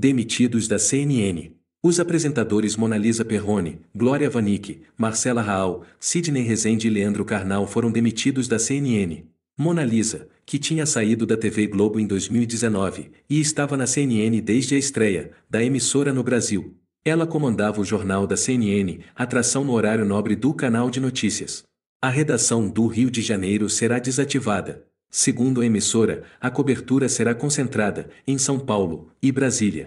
Demitidos da CNN. Os apresentadores Monalisa Perrone, Glória Vanick, Marcela Raal, Sidney Rezende e Leandro Carnal foram demitidos da CNN. Monalisa, que tinha saído da TV Globo em 2019 e estava na CNN desde a estreia da emissora no Brasil. Ela comandava o jornal da CNN, atração no horário nobre do canal de notícias. A redação do Rio de Janeiro será desativada. Segundo a emissora, a cobertura será concentrada em São Paulo e Brasília.